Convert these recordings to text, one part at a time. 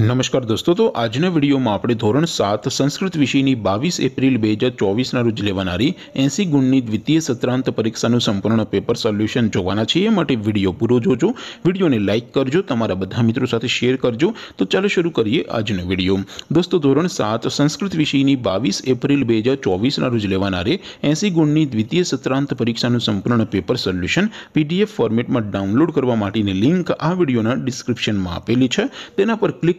નમસ્કાર દોસ્તો તો આજની વિડિયોમાં આપણે ધોરણ 7 સંસ્કૃત વિષયની 22 એપ્રિલ 2024 ના રોજ લેવાણારી 80 ગુણની દ્વિતીય સત્રાંત પરીક્ષાનું સંપૂર્ણ પેપર સોલ્યુશન જોવાના છે એ માટે વિડિયો પૂરો જોજો વિડિયોને લાઈક કરજો તમારા બધા મિત્રો સાથે શેર કરજો તો ચાલો શરૂ કરીએ આજની વિડિયો દોસ્તો ધોરણ 7 સંસ્કૃત વિષયની 22 એપ્રિલ 2024 ના રોજ લેવાણારે 80 ગુણની દ્વિતીય સત્રાંત પરીક્ષાનું સંપૂર્ણ પેપર સોલ્યુશન પીડીએફ ફોર્મેટમાં ડાઉનલોડ કરવા માટેની લિંક આ વિડિયોના ડિસ્ક્રિપ્શનમાં આપેલી છે તેના પર ક્લિક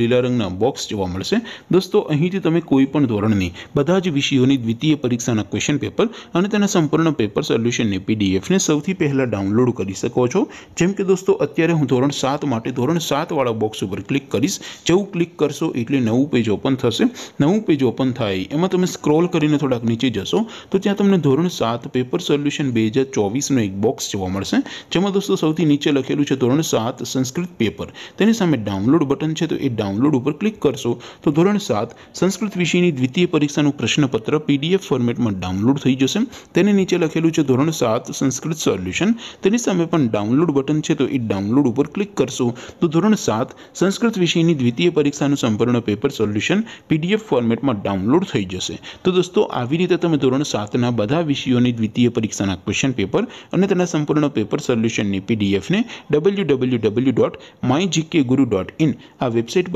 લીલા રંગનો બોક્સ જોવા મળશે દોસ્તો અહીંથી તમે કોઈપણ ધોરણની બધા જ વિષયોની દ્વિતીય પરીક્ષાના ક્વેશ્ચન પેપર અને તેના સંપૂર્ણ પેપર સોલ્યુશન ને પીડીએફ ને સૌથી પહેલા ડાઉનલોડ કરી શકો છો જેમ કે દોસ્તો અત્યારે હું ધોરણ 7 માટે ધોરણ 7 વાળો બોક્સ ઉપર ક્લિક કરશો જેવું ક્લિક કરશો એટલે નવું પેજ ઓપન થશે નવું પેજ ઓપન થાય એમાં તમે સ્ક્રોલ કરીને થોડક નીચે જશો તો ત્યાં તમને ધોરણ 7 પેપર સોલ્યુશન 2024 નો એક બોક્સ જોવા મળશે જેમાં દોસ્તો સૌથી નીચે લખેલું છે ધોરણ 7 સંસ્કૃત પેપર તેની સામે ડાઉનલોડ બટન છે તો અહીં લોડ ઉપર ક્લિક કરશું તો ધોરણ 7 સંસ્કૃત વિષયની દ્વિતીય પરીક્ષાનું પ્રશ્નપત્ર PDF ફોર્મેટમાં ડાઉનલોડ થઈ જશે તેની નીચે લખેલું છે ધોરણ 7 સંસ્કૃત સોલ્યુશન તેની સમમે પણ ડાઉનલોડ બટન છે તો ઈ ડાઉનલોડ ઉપર ક્લિક કરશું તો ધોરણ 7 સંસ્કૃત વિષયની દ્વિતીય પરીક્ષાનું સંપૂર્ણ પેપર સોલ્યુશન PDF ફોર્મેટમાં ડાઉનલોડ થઈ જશે તો દોસ્તો આવી રીતે તમે ધોરણ 7 ના બધા વિષયોની દ્વિતીય પરીક્ષાના ક્વેશ્ચન પેપર અને તેના સંપૂર્ણ પેપર સોલ્યુશનની PDF ને www.mygkguru.in આ વેબસાઈટ